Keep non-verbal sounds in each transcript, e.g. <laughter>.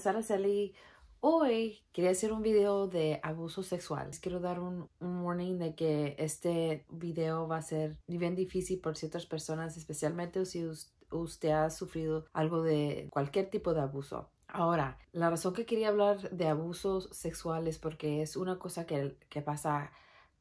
Sara Sally. Hoy quería hacer un video de abuso sexual. quiero dar un, warning de que este video va a ser bien difícil por ciertas personas, especialmente si usted ha sufrido algo de cualquier tipo de abuso. Ahora, la razón que quería hablar de abusos sexuales porque es una cosa que, que pasa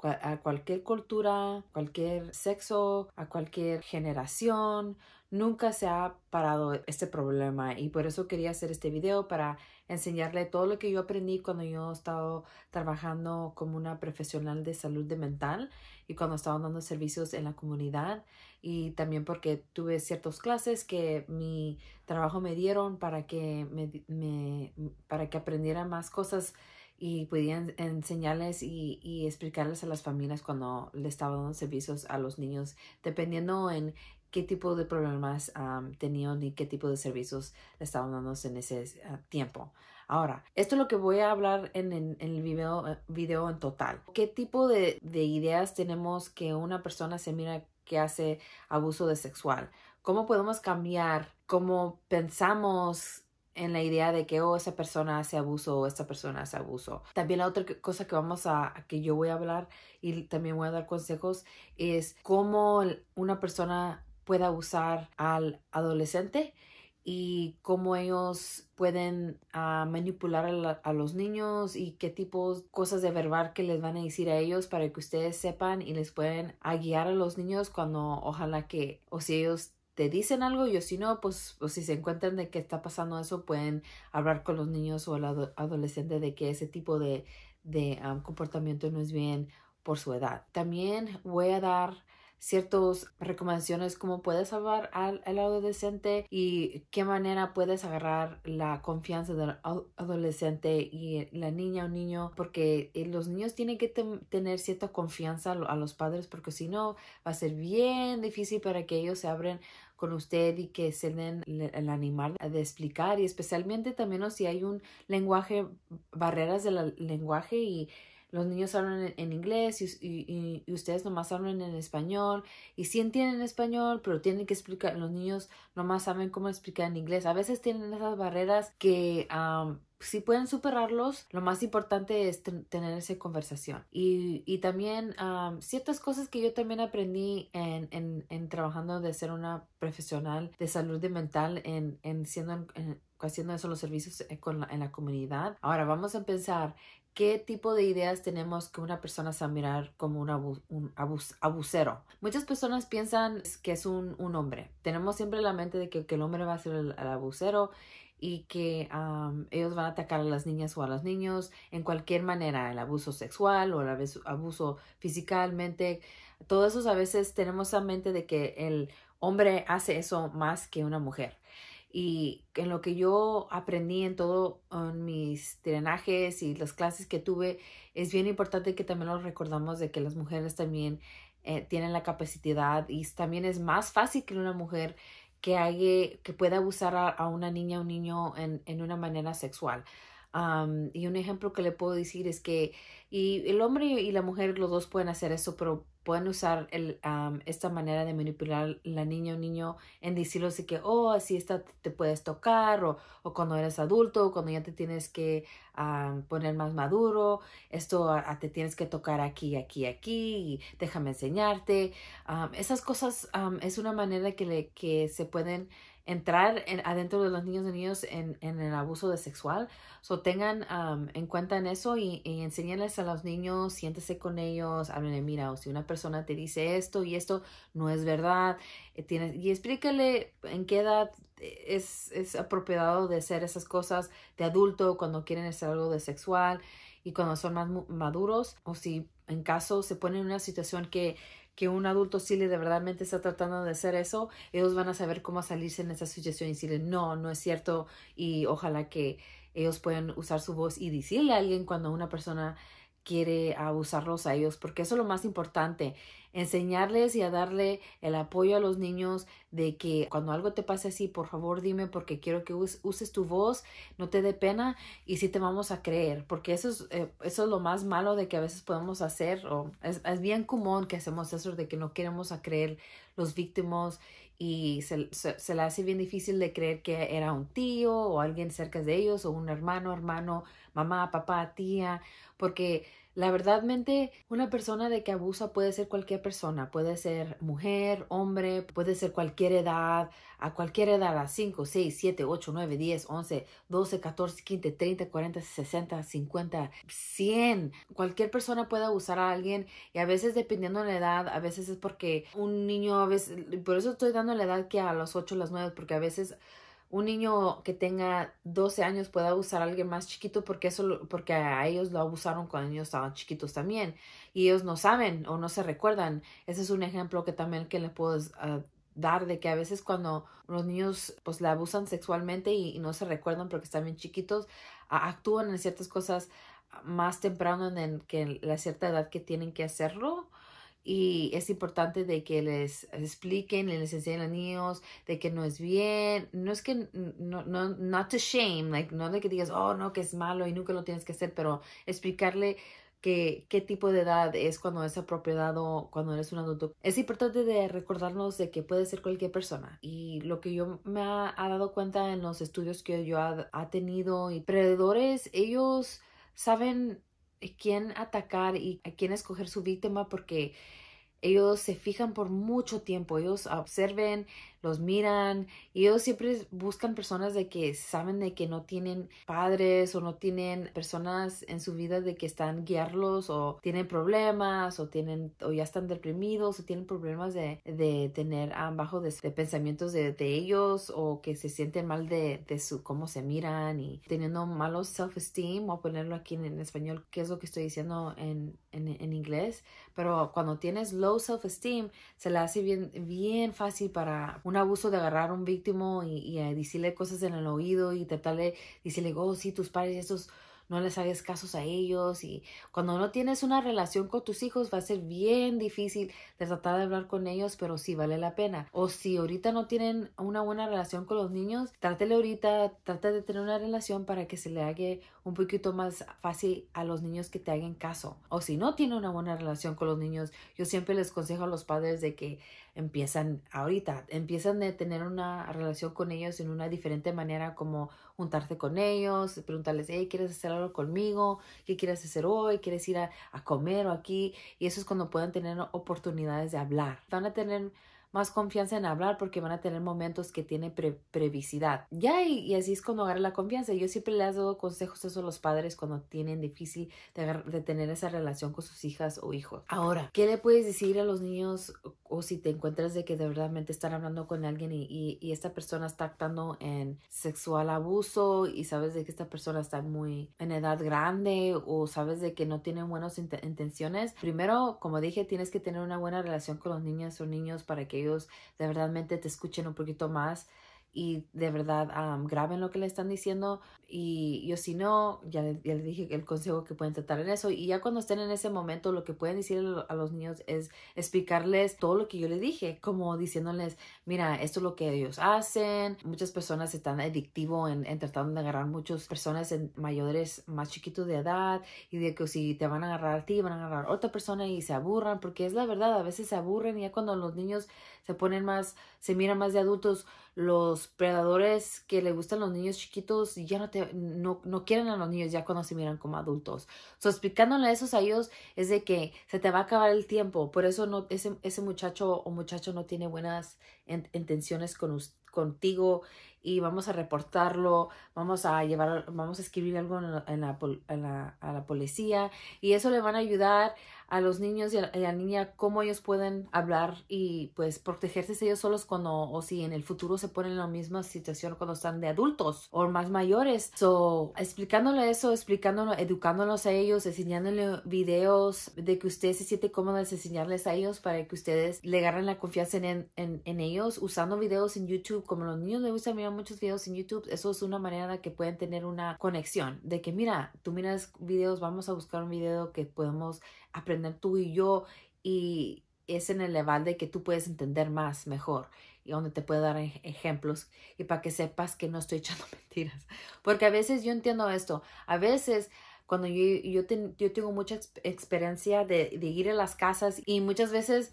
a cualquier cultura, cualquier sexo, a cualquier generación, nunca se ha parado este problema y por eso quería hacer este video para enseñarle todo lo que yo aprendí cuando yo he estado trabajando como una profesional de salud de mental y cuando estaba dando servicios en la comunidad y también porque tuve ciertas clases que mi trabajo me dieron para que me, para que aprendiera más cosas y pudieran enseñarles y, explicarles a las familias cuando le estaba dando servicios a los niños, dependiendo en qué tipo de problemas tenían y qué tipo de servicios le estaban dando en ese ah, tiempo. Ahora, esto es lo que voy a hablar en, el video, eh, video, en total. ¿Qué tipo de, de, ideas tenemos que una persona se mira que hace abuso de sexual? ¿Cómo podemos cambiar cómo pensamos en la idea de que oh, esa persona hace abuso o esta persona hace abuso? También la otra cosa que vamos que yo voy a hablar y también voy a dar consejos es cómo una persona pueda usar al adolescente y cómo ellos pueden ah, manipular a, los niños y qué tipos cosas de verbal que les van a decir a ellos para que ustedes sepan y les pueden ah, guiar a los niños cuando ojalá que o si ellos te dicen algo y o si no, pues o si se encuentran de que está pasando eso, pueden hablar con los niños o el adolescente de que ese tipo de, ah, comportamiento no es bien por su edad. También voy a dar ciertas recomendaciones como puedes salvar al, adolescente y qué manera puedes agarrar la confianza del adolescente y la niña o niño porque eh, los niños tienen que tener cierta confianza a los padres porque si no va a ser bien difícil para que ellos se abren con usted y que se den el animal de explicar y especialmente también si hay un lenguaje, barreras del lenguaje y los niños hablan en, inglés y, ustedes nomás hablan en español y sí entienden español, pero tienen que explicar, los niños nomás saben cómo explicar en inglés. A veces tienen esas barreras que si pueden superarlos, lo más importante es tener esa conversación. Y, y también ciertas cosas que yo también aprendí en, en, trabajando de ser una profesional de salud de mental, en, en siendo haciendo eso los servicios eh, en la comunidad. Ahora vamos a pensar qué tipo de ideas tenemos que una persona se a mirar como un, abusero. Muchas personas piensan que es un, hombre. Tenemos siempre la mente de que, el hombre va a ser el, abusero y que ellos van a atacar a las niñas o a los niños en cualquier manera, el abuso sexual o el abuso, físicamente. Todos eso a veces tenemos la mente de que el hombre hace eso más que una mujer y en lo que yo aprendí en todo en mis drenajes y las clases que tuve, es bien importante que también lo recordamos de que las mujeres también eh, tienen la capacidad y también es más fácil que una mujer que, haya, que pueda abusar a, una niña o un niño en, en una manera sexual y un ejemplo que le puedo decir es que y el hombre y la mujer, los dos pueden hacer eso, pero pueden usar el, esta manera de manipular la niña o niño en decirles que, oh, así está, te puedes tocar, o, cuando eres adulto, o cuando ya te tienes que poner más maduro, esto a, te tienes que tocar aquí, aquí, aquí, déjame enseñarte. esas cosas es una manera que, le, que se pueden entrar adentro de los niños y niños en, el abuso de sexual. So tengan um, en cuenta en eso y, y a los niños, siéntese con ellos, háblenle, mira, o si una persona te dice esto y esto no es verdad, eh, tienes, y explícale en qué edad eh, es, es apropiado de hacer esas cosas de adulto cuando quieren hacer algo de sexual y cuando son más maduros o si en caso se ponen en una situación que que un adulto sí le de verdadmente está tratando de hacer eso, ellos van a saber cómo salirse en esa situación y decirle, no, no es cierto y ojalá que ellos puedan usar su voz y decirle a alguien cuando una persona quiere abusarlos a ellos, porque eso es lo más importante, enseñarles y a darle el apoyo a los niños de que cuando algo te pase así, por favor dime porque quiero que uses tu voz, no te dé pena y sí te vamos a creer, porque eso es, eh, eso es lo más malo de que a veces podemos hacer, o es, bien común que hacemos eso de que no queremos a creer los víctimas y se, se, le hace bien difícil de creer que era un tío o alguien cerca de ellos o un hermano, hermano, mamá, papá, tía, porque la verdad mente, una persona de que abusa puede ser cualquier persona, puede ser mujer, hombre, puede ser cualquier edad, a cualquier edad, a 5, 6, 7, 8, 9, 10, 11, 12, 14, 15, 30, 40, 60, 50, 100. Cualquier persona puede abusar a alguien y a veces dependiendo de la edad, a veces es porque un niño, a veces, por eso estoy dando la edad que a los 8, las 9, porque a veces un niño que tenga 12 años puede abusar a alguien más chiquito porque eso porque a ellos lo abusaron cuando ellos estaban chiquitos también y ellos no saben o no se recuerdan. Ese es un ejemplo que también que puedo ah, dar de que a veces cuando los niños pues la abusan sexualmente y, y no se recuerdan porque están bien chiquitos, actúan en ciertas cosas más temprano en que la cierta edad que tienen que hacerlo y es importante de que les expliquen, les enseñen a niños de que no es bien, no es que, no, no, not to shame, like, no de que digas, oh, no, que es malo y nunca lo tienes que hacer, pero explicarle que, qué tipo de edad es cuando es apropiado cuando eres un adulto. Es importante de recordarnos de que puede ser cualquier persona y lo que yo me ha, dado cuenta en los estudios que yo ha, ha tenido y predadores, ellos saben quién atacar y a quién escoger su víctima porque ellos se fijan por mucho tiempo, ellos observen, los miran, y ellos siempre buscan personas de que saben de que no tienen padres o no tienen personas en su vida de que están guiarlos o tienen problemas o tienen o ya están deprimidos o tienen problemas de, tener abajo de, pensamientos de, ellos o que se sienten mal de, su cómo se miran y teniendo malos self-esteem, o ponerlo aquí en, en español, qué es lo que estoy diciendo en en, en, inglés, pero cuando tienes low self-esteem, se le hace bien, bien fácil para un abuso de agarrar a un víctimo y, y eh, decirle cosas en el oído y tratarle, decirle, oh, sí, tus padres, estos no les hagas casos a ellos y cuando no tienes una relación con tus hijos va a ser bien difícil de tratar de hablar con ellos, pero sí vale la pena. O si ahorita no tienen una buena relación con los niños, trátele ahorita, trata de tener una relación para que se le haga un poquito más fácil a los niños que te hagan caso. O si no tiene una buena relación con los niños, yo siempre les aconsejo a los padres de que empiezan ahorita, empiezan a tener una relación con ellos en una diferente manera, como juntarse con ellos, preguntarles, ¿quieres hacer algo conmigo? ¿Qué quieres hacer hoy? ¿Quieres ir a, a comer o aquí? Y eso es cuando puedan tener oportunidades de hablar. Van a tener más confianza en hablar porque van a tener momentos que tiene previsidad. Ya y, así es cuando agarra la confianza. Yo siempre les doy consejos eso a los padres cuando tienen difícil de, tener esa relación con sus hijas o hijos. Ahora, ¿qué le puedes decir a los niños o si te encuentras de que de verdad están hablando con alguien y, esta persona está actuando en sexual abuso y sabes de que esta persona está muy en edad grande o sabes de que no tienen buenas intenciones? Primero, como dije, tienes que tener una buena relación con los niños o niños para que de verdad te escuchen un poquito más y de verdad graben lo que le están diciendo y yo si no, ya, les dije el consejo que pueden tratar en eso y ya cuando estén en ese momento lo que pueden decir a los niños es explicarles todo lo que yo les dije, como diciéndoles, mira, esto es lo que ellos hacen, muchas personas están adictivo en, tratando de agarrar muchas personas en mayores más chiquitos de edad y de que si te van a agarrar a ti, van a agarrar a otra persona y se aburran, porque es la verdad, a veces se aburren y ya cuando los niños se ponen más, se miran más de adultos, los predadores que le gustan los niños chiquitos ya no, te, no, quieren a los niños ya cuando se miran como adultos. So, explicándole eso a ellos es de que se te va a acabar el tiempo. Por eso no, ese, ese muchacho o muchacho no tiene buenas intenciones con, contigo y vamos a reportarlo, vamos a llevar, vamos a escribir algo a la policía y eso le van a ayudar a los niños y a, la niña cómo ellos pueden hablar y pues protegerse ellos solos cuando o si en el futuro se ponen en la misma situación cuando están de adultos o más mayores. So, explicándole eso, explicándolo, educándolos a ellos, enseñándole videos de que usted se siente cómodo enseñarles a ellos para que ustedes le agarren la confianza en, ellos, usando videos en YouTube, como los niños les gusta mirar muchos videos en YouTube, eso es una manera de que pueden tener una conexión, de que mira, tú miras videos, vamos a buscar un video que podemos aprender tú y yo y es en el level de que tú puedes entender más mejor y donde te puedo dar ejemplos y para que sepas que no estoy <laughs> echando mentiras. Porque a veces yo entiendo esto, a veces cuando yo, tengo mucha experiencia de, de ir a las casas y muchas veces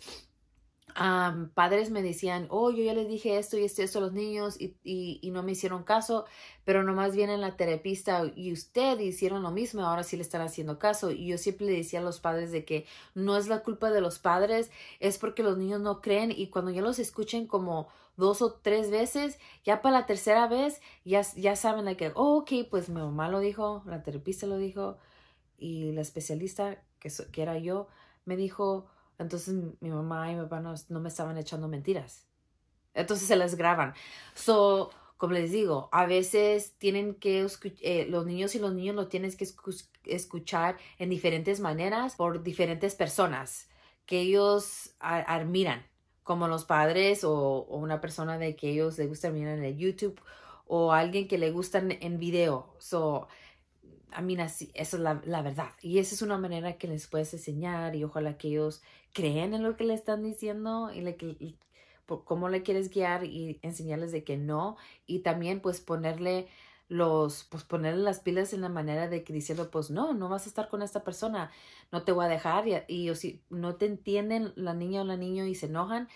padres me decían, oh, yo ya les dije esto y esto y esto a los niños y, no me hicieron caso, pero nomás vienen la terapista y usted hicieron lo mismo, ahora sí le están haciendo caso. Y yo siempre le decía a los padres de que no es la culpa de los padres, es porque los niños no creen y cuando ya los escuchen como dos o tres veces, ya para la tercera vez, ya, ya saben de que, oh, ok, pues mi mamá lo dijo, la terapista lo dijo y la especialista, que era yo, me dijo, entonces mi mamá y mi papá no, no me estaban echando mentiras. Entonces se las graban. So, como les digo, a veces tienen que eh, los niños y los niños lo tienen que escuchar en diferentes maneras por diferentes personas que ellos admiran, como los padres o, una persona de que ellos les gusta mirar en el YouTube o alguien que le gustan en video. So, a mí así, esa es la, la, verdad. Y esa es una manera que les puedes enseñar y ojalá que ellos creen en lo que le están diciendo y, le, y cómo le quieres guiar y enseñarles de que no y también pues ponerle los pues ponerle las pilas en la manera de que diciendo pues no no vas a estar con esta persona no te voy a dejar y, y o si no te entienden la niña o la niño y se enojan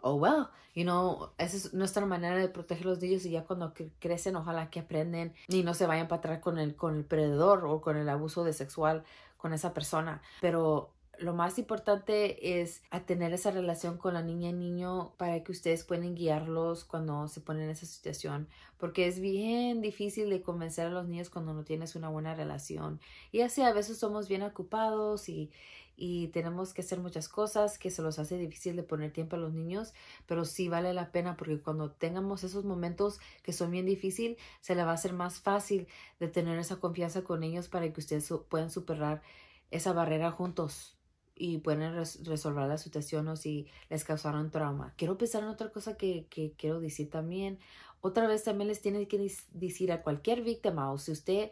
oh well you know esa es nuestra manera de proteger los niños y ya cuando crecen ojalá que aprenden y no se vayan para atrás con el con el predador o con el abuso de sexual con esa persona pero lo más importante es a tener esa relación con la niña y niño para que ustedes puedan guiarlos cuando se ponen en esa situación, porque es bien difícil de convencer a los niños cuando no tienes una buena relación. Y así a veces somos bien ocupados y, y tenemos que hacer muchas cosas que se los hace difícil de poner tiempo a los niños, pero sí vale la pena porque cuando tengamos esos momentos que son bien difíciles, se le va a hacer más fácil de tener esa confianza con ellos para que ustedes puedan superar esa barrera juntos y pueden resolver la situación o si les causaron trauma. Quiero pensar en otra cosa que, quiero decir también. Otra vez también les tienen que decir a cualquier víctima o si usted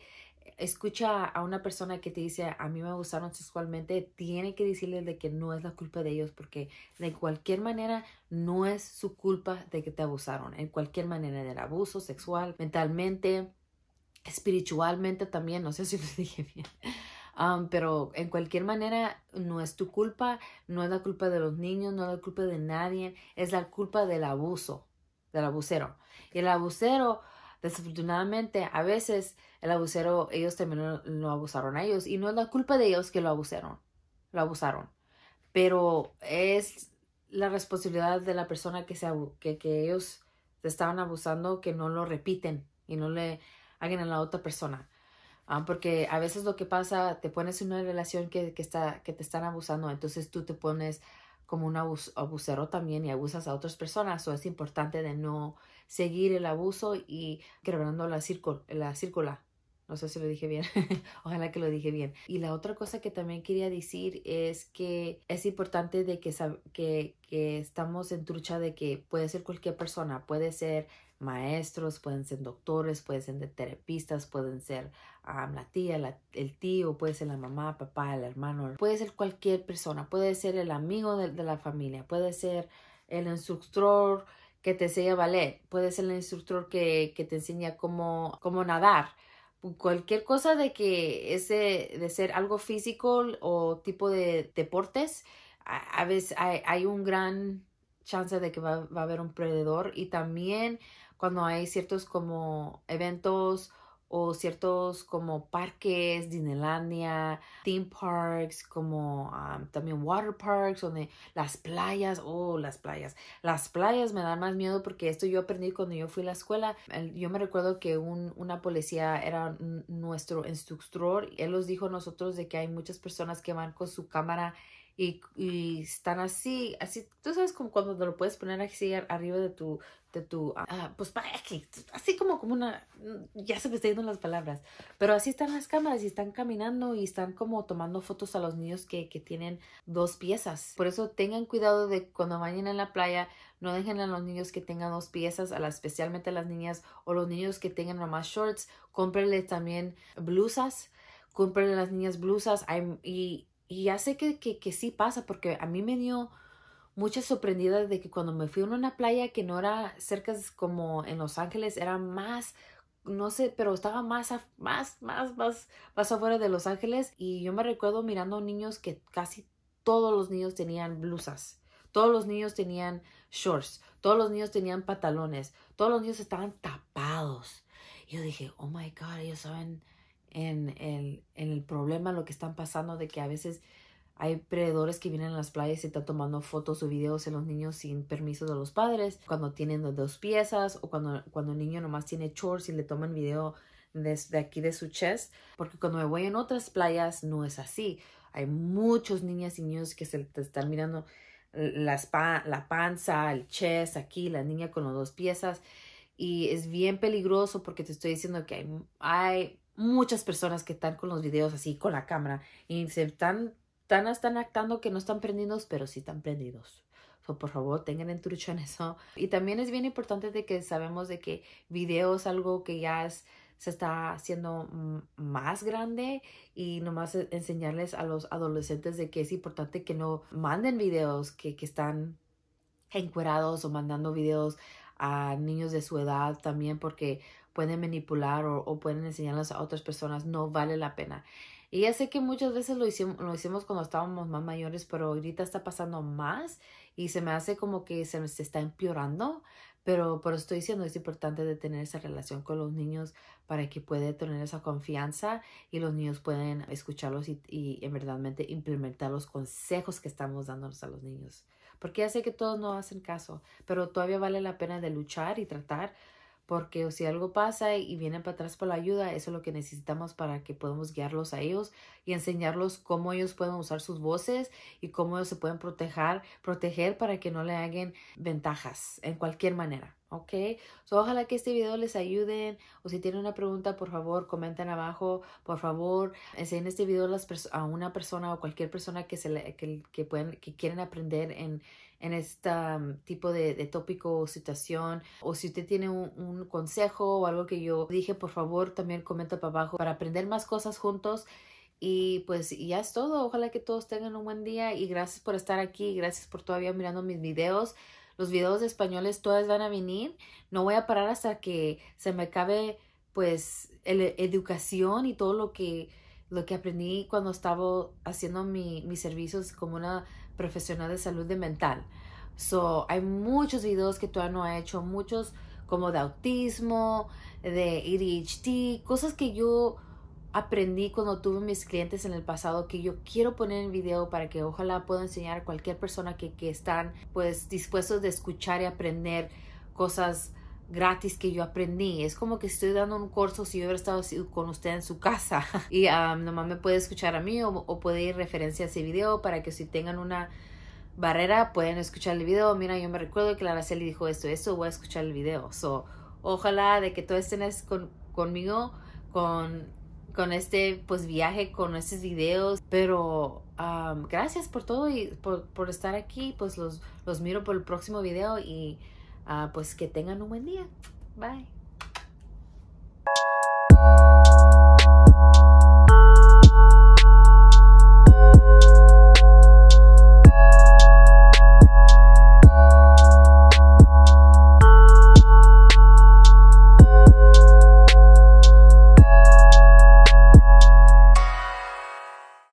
escucha a una persona que te dice a mí me abusaron sexualmente, tiene que decirle de que no es la culpa de ellos porque de cualquier manera no es su culpa de que te abusaron, en cualquier manera del abuso sexual, mentalmente, espiritualmente también, no sé si lo <laughs> dije bien pero en cualquier manera, no es tu culpa, no es la culpa de los niños, no es la culpa de nadie, es la culpa del abuso, del abusero. Y el abusero, desafortunadamente, a veces el abusero, ellos también lo abusaron a ellos. Y no es la culpa de ellos que lo abusaron, lo abusaron. Pero es la responsabilidad de la persona que, se, que, que ellos estaban abusando que no lo repiten y no le hagan a la otra persona. Ah, porque a veces lo que pasa, te pones en una relación que, que, está, que te están abusando, entonces tú te pones como un abus, abusero también y abusas a otras personas. O es importante de no seguir el abuso y quebrando la, la círcula no sé si lo dije bien. <laughs> Ojalá que lo dije bien. Y la otra cosa que también quería decir es que es importante de que, que, que estamos en trucha de que puede ser cualquier persona. Puede ser maestros, pueden ser doctores, pueden ser terapistas, pueden ser la tía, el tío, puede ser la mamá, papá, el hermano. Puede ser cualquier persona. Puede ser el amigo de, la familia. Puede ser el instructor que te enseña ballet. Puede ser el instructor que, que te enseña cómo, cómo nadar cualquier cosa de que ese de ser algo físico o tipo de deportes, a, veces hay, un gran chance de que va, va, a haber un perdedor y también cuando hay ciertos como eventos o ciertos como parques, Disneylandia, theme parks, como ah, también water parks, donde las playas, oh, las playas. Las playas me dan más miedo porque esto yo aprendí cuando yo fui a la escuela. Yo me recuerdo que un, una policía era nuestro instructor, él nos dijo a nosotros de que hay muchas personas que van con su cámara y, están así, así, tú sabes como cuando te lo puedes poner así arriba de tu, de tu, ah, pues para que, así como como una, ya se me están yendo las palabras, pero así están las cámaras y están caminando y están como tomando fotos a los niños que, tienen dos piezas. Por eso tengan cuidado de cuando vayan en la playa, no dejen a los niños que tengan dos piezas, a la especialmente a las niñas o los niños que tengan más shorts, cómprenle también blusas, cómprenle a las niñas blusas y y ya sé que, que, que sí pasa, porque a mí me dio mucha sorprendida de que cuando me fui a una playa que no era cerca como en Los Ángeles, era más, no sé, pero estaba más, más, más, más, más afuera de Los Ángeles. Y yo me recuerdo mirando niños que casi todos los niños tenían blusas, todos los niños tenían shorts, todos los niños tenían pantalones, todos los niños estaban tapados. Y yo dije, oh my God, ellos saben en el, problema, lo que están pasando, de que a veces hay predadores que vienen a las playas y están tomando fotos o videos en los niños sin permiso de los padres, cuando tienen dos piezas o cuando, cuando el niño nomás tiene shorts y le toman video desde aquí de su chest, porque cuando me voy en otras playas no es así. Hay muchos niñas y niños que se están mirando la panza, el chest, aquí, la niña con las dos piezas. Y es bien peligroso porque te estoy diciendo que hay, hay muchas personas que están con los videos así, con la cámara, y se están, están, actando que no están prendidos, pero sí están prendidos. por favor, tengan en en eso. Y también es bien importante de que sabemos de que video es algo que ya se está haciendo más grande y nomás e, enseñarles a los adolescentes de que es importante que no manden videos que, que están encuerados o mandando videos a niños de su edad también porque pueden manipular o, pueden enseñarlas a otras personas, no vale la pena. Y ya sé que muchas veces lo hicimos, lo hicimos cuando estábamos más mayores, pero ahorita está pasando más y se me hace como que se, está empeorando. Pero, eso estoy diciendo, es importante de tener esa relación con los niños para que pueda tener esa confianza y los niños pueden escucharlos y, en verdaderamente implementar los consejos que estamos dándonos a los niños. Porque ya sé que todos no hacen caso, pero todavía vale la pena de luchar y tratar porque si algo pasa y vienen para atrás por la ayuda, eso es lo que necesitamos para que podamos guiarlos a ellos y enseñarlos cómo ellos pueden usar sus voces y cómo ellos se pueden proteger, proteger para que no le hagan ventajas en cualquier manera. ¿ok? ojalá que este video les ayude o si tienen una pregunta, por favor, comenten abajo, por favor, enseñen eh, este video a, las a una persona o cualquier persona que, se que, pueden, que quieren aprender en, este mm, tipo de, de, tópico o situación o si usted tiene un, un, consejo o algo que yo dije, por favor, también comenta para abajo para aprender más cosas juntos. Y pues ya es todo. Ojalá que todos tengan un buen día y gracias por estar aquí. Gracias por todavía mirando mis videos los videos españoles todas van a venir. No voy a parar hasta que se me acabe pues el, e-, educación y todo lo que, lo que aprendí cuando estaba haciendo mis servicios como una profesional de salud de mental. So, hay muchos videos que todavía no he hecho, muchos como de autismo, de ADHD, cosas que yo aprendí cuando tuve mis clientes en el pasado que yo quiero poner en video para que ojalá pueda enseñar a cualquier persona que, que están pues dispuestos de escuchar y aprender cosas gratis que yo aprendí. Es como que estoy dando un curso si yo hubiera estado con usted en su casa. <laughs> Y um, nomás me puede escuchar a mí o, puede ir referencia a ese video para que si tengan una barrera pueden escuchar el video. Mira, yo me recuerdo que la Araceli dijo esto, eso voy a escuchar el video. So, ojalá de que todos estén con, conmigo, con con este pues viaje, con estos videos, pero gracias por todo y por, estar aquí, pues los, los miro por el próximo video y ah, pues que tengan un buen día. Bye.